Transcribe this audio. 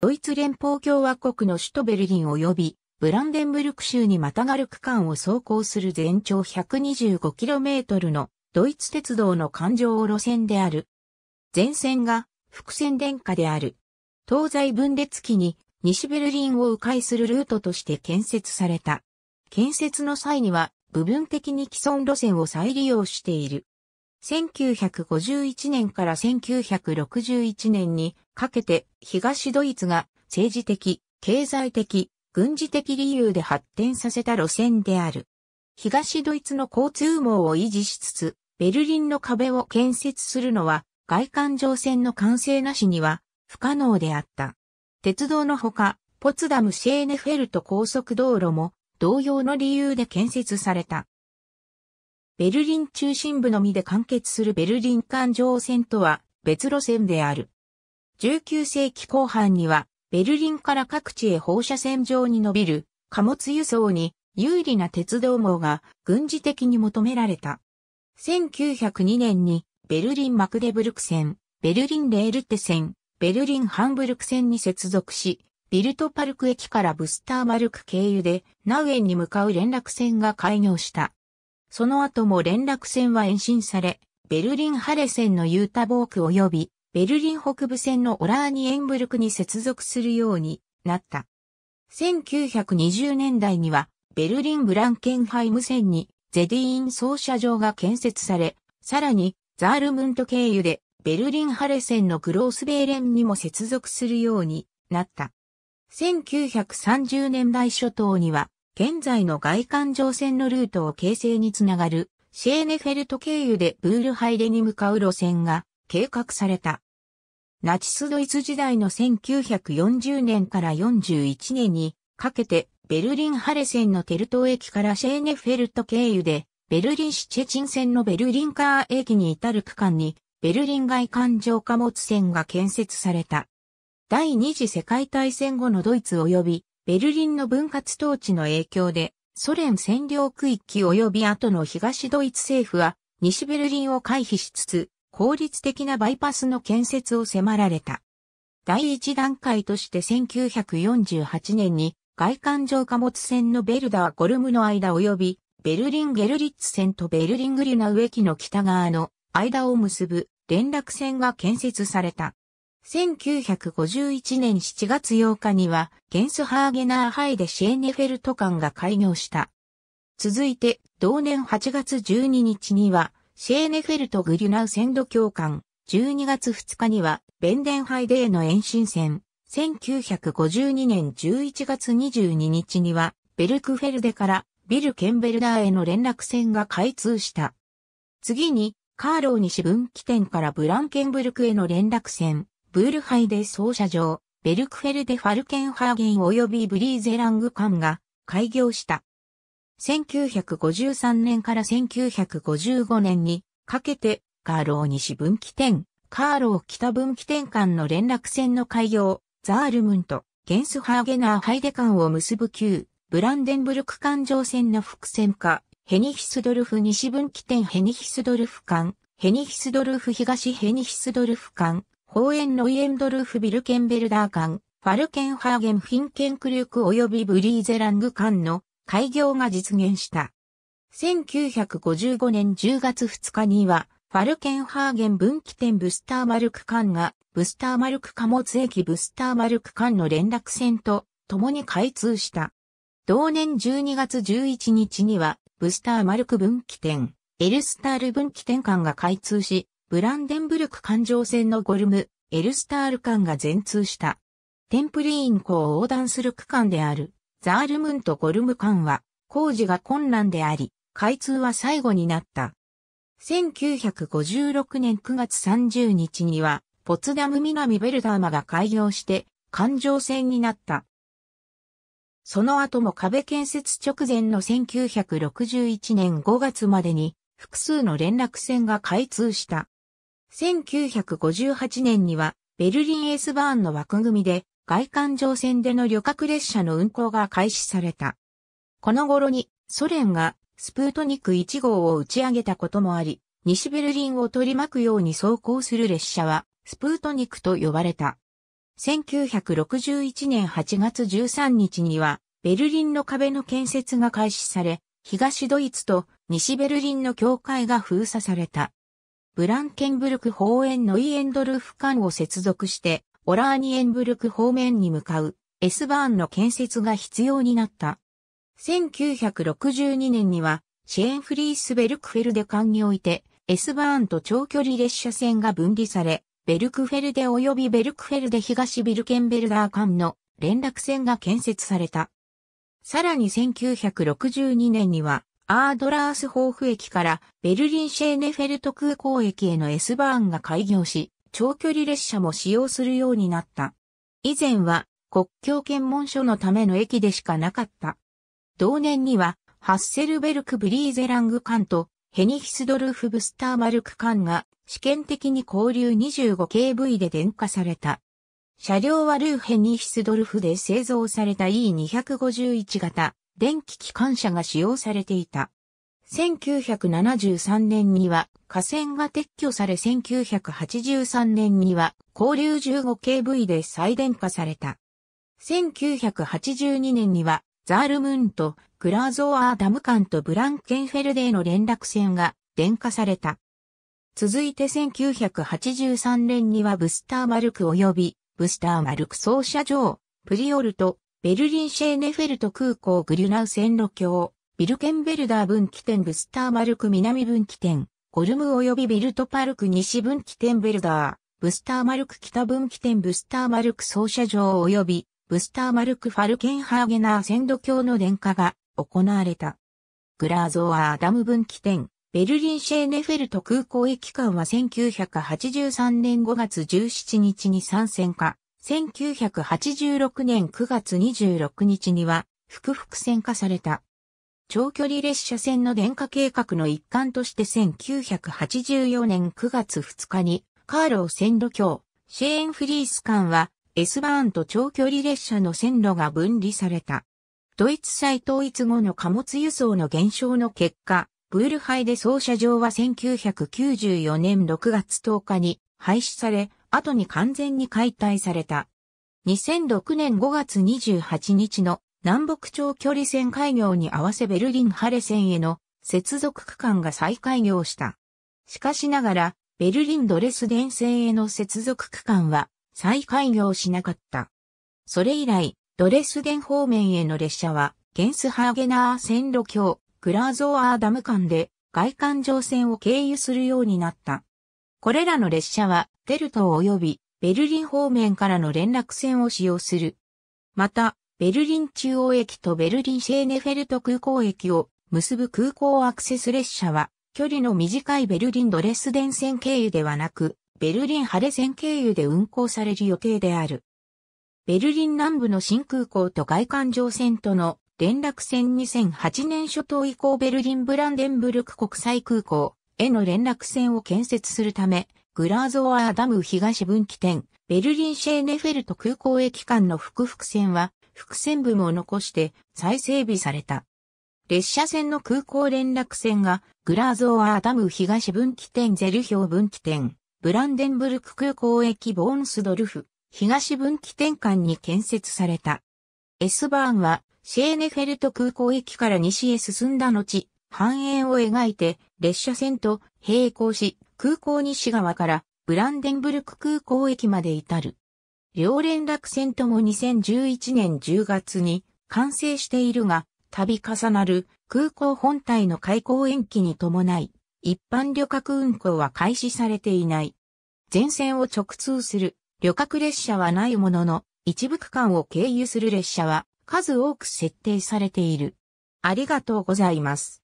ドイツ連邦共和国の首都ベルリン及びブランデンブルク州にまたがる区間を走行する全長 125km のドイツ鉄道の環状路線である。前線が伏線電化である。東西分裂期に西ベルリンを迂回するルートとして建設された。建設の際には部分的に既存路線を再利用している。1951年から1961年にかけて東ドイツが政治的、経済的、軍事的理由で発展させた路線である。東ドイツの交通網を維持しつつ、ベルリンの壁を建設するのは外環状線の完成なしには不可能であった。鉄道のほか、ポツダムシェーネフェルト高速道路も同様の理由で建設された。ベルリン中心部のみで完結するベルリン環状線とは別路線である。19世紀後半には、ベルリンから各地へ放射線上に伸びる貨物輸送に有利な鉄道網が軍事的に求められた。1902年にベルリンマクデブルク線、ベルリンレールテ線、ベルリンハンブルク線に接続し、ビルトパルク駅からブスターマルク経由でナウエンに向かう連絡線が開業した。その後も連絡線は延伸され、ベルリンハレ線のユータボーク及び、ベルリン北部線のオラーニエンブルクに接続するようになった。1920年代には、ベルリンブランケンハイム線に、ゼディーン操車場が建設され、さらに、ザールムント経由で、ベルリンハレ線のグロースベーレンにも接続するようになった。1930年代初頭には、現在の外環状線のルートを形成につながる、シェーネフェルト経由でブールハイデに向かう路線が計画された。ナチスドイツ時代の1940年から41年にかけてベルリンハレ線のテルト駅からシェーネフェルト経由でベルリンシチェチン線のベルリンカー駅に至る区間にベルリン外環状貨物線が建設された。第二次世界大戦後のドイツ及びベルリンの分割統治の影響で、ソ連占領区域及び後の東ドイツ政府は、西ベルリンを回避しつつ、効率的なバイパスの建設を迫られた。第一段階として1948年に外環上貨物船のベルダー・ゴルムの間及びベルリン・ゲルリッツ線とベルリン・グリュナウ駅の北側の間を結ぶ連絡線が建設された。1951年7月8日には、ゲンスハーゲナーハイでシェーネフェルト館が開業した。続いて、同年8月12日には、シェーネフェルト・グリュナウセンド教官、12月2日には、ベンデンハイデーの延伸戦、1952年11月22日には、ベルクフェルデからビル・ケンベルダーへの連絡線が開通した。次に、カーロー西分岐点からブランケンブルクへの連絡線、ブールハイデ奏者場、ベルクフェルデ・ファルケンハーゲン及びブリーゼラング館が開業した。1953年から1955年にかけてカーロー西分岐点、カーロー北分岐点間の連絡線の開業、ザールムント、ゲンスハーゲナーハイデ館を結ぶ旧、ブランデンブルク環状線の伏線化、ヘニヒスドルフ西分岐点ヘニヒスドルフ間、ヘニヒスドルフ東ヘニヒスドルフ間、ホーエンロイエンドルフ・ビルケンベルダー間、ファルケンハーゲン・フィンケンクルーク及びブリーゼラング間の開業が実現した。1955年10月2日には、ファルケンハーゲン分岐点ブスターマルク間が、ブスターマルク貨物駅ブスターマルク間の連絡線と共に開通した。同年12月11日には、ブスターマルク分岐点、エルスタール分岐点間が開通し、ブランデンブルク環状線のゴルム、エルスタール間が全通した。テンプリーン湖を横断する区間である、ザールムンとゴルム間は、工事が困難であり、開通は最後になった。1956年9月30日には、ポツダム南ベルダーマが開業して、環状線になった。その後も壁建設直前の1961年5月までに複数の連絡線が開通した。1958年にはベルリン S バーンの枠組みで外環状線での旅客列車の運行が開始された。この頃にソ連がスプートニク1号を打ち上げたこともあり、西ベルリンを取り巻くように走行する列車はスプートニクと呼ばれた。1961年8月13日にはベルリンの壁の建設が開始され、東ドイツと西ベルリンの境界が封鎖された。ブランケンブルク方園のイエンドルフ間を接続して、オラーニエンブルク方面に向かう S バーンの建設が必要になった。1962年には、シェーンフリースベルクフェルデ間において、S バーンと長距離列車線が分離され、ベルクフェルデ及びベルクフェルデ東ビルケンベルダー間の連絡線が建設された。さらに1962年には、アードラースホーフ駅からベルリンシェーネフェルト空港駅への S バーンが開業し、長距離列車も使用するようになった。以前は国境検問所のための駅でしかなかった。同年には、ハッセルベルク・ブリーゼラング艦とヘニヒスドルフ・ブスターマルク艦が試験的に交流 25KV で電化された。車両はルーヘニヒスドルフで製造された E251 型電気機関車が使用されていた。1973年には河川が撤去され1983年には交流 15KV で再電化された。1982年にはザールムーンとグラーゾーアーダム間とブランケンフェルデーの連絡線が電化された。続いて1983年にはブスターマルク及びブスターマルク総車場、プリオルト、ベルリンシェーネフェルト空港グリュナウ線路橋、ビルケンベルダー分岐点ブスターマルク南分岐点、ゴルム及びビルトパルク西分岐点ベルダー、ブスターマルク北分岐点ブスターマルク操車場及びブスターマルクファルケンハーゲナー線路橋の電化が行われた。グラーゾーアーダム分岐点、ベルリンシェーネフェルト空港駅間は1983年5月17日に参戦化、1986年9月26日には、複々線化された。長距離列車線の電化計画の一環として1984年9月2日に、カーロー線路橋、シェーンフリース間は、S バーンと長距離列車の線路が分離された。ドイツ再統一後の貨物輸送の減少の結果、ブールハイで操車場は1994年6月10日に廃止され、後に完全に解体された。2006年5月28日の南北長距離線開業に合わせベルリンハレ線への接続区間が再開業した。しかしながら、ベルリンドレスデン線への接続区間は再開業しなかった。それ以来、ドレスデン方面への列車は、ゲンスハーゲナー線路橋、グラーゾーアーダム間で、外環状線を経由するようになった。これらの列車は、デルト及びベルリン方面からの連絡線を使用する。また、ベルリン中央駅とベルリンシェーネフェルト空港駅を結ぶ空港アクセス列車は、距離の短いベルリンドレスデン線経由ではなく、ベルリンハレ線経由で運行される予定である。ベルリン南部の新空港と外環状線との連絡線2008年初頭以降ベルリンブランデンブルク国際空港、への連絡線を建設するため、グラーゾーアーダム東分岐点、ベルリンシェーネフェルト空港駅間の複々線は、複線部も残して再整備された。列車線の空港連絡線が、グラーゾーアーダム東分岐点ゼルヒョウ分岐点、ブランデンブルク空港駅ボーンスドルフ、東分岐点間に建設された。S バーンは、シェーネフェルト空港駅から西へ進んだ後、半円を描いて列車線と並行し、空港西側からブランデンブルク空港駅まで至る。両連絡線とも2011年10月に完成しているが、度重なる空港本体の開港延期に伴い、一般旅客運行は開始されていない。全線を直通する旅客列車はないものの、一部区間を経由する列車は数多く設定されている。ありがとうございます。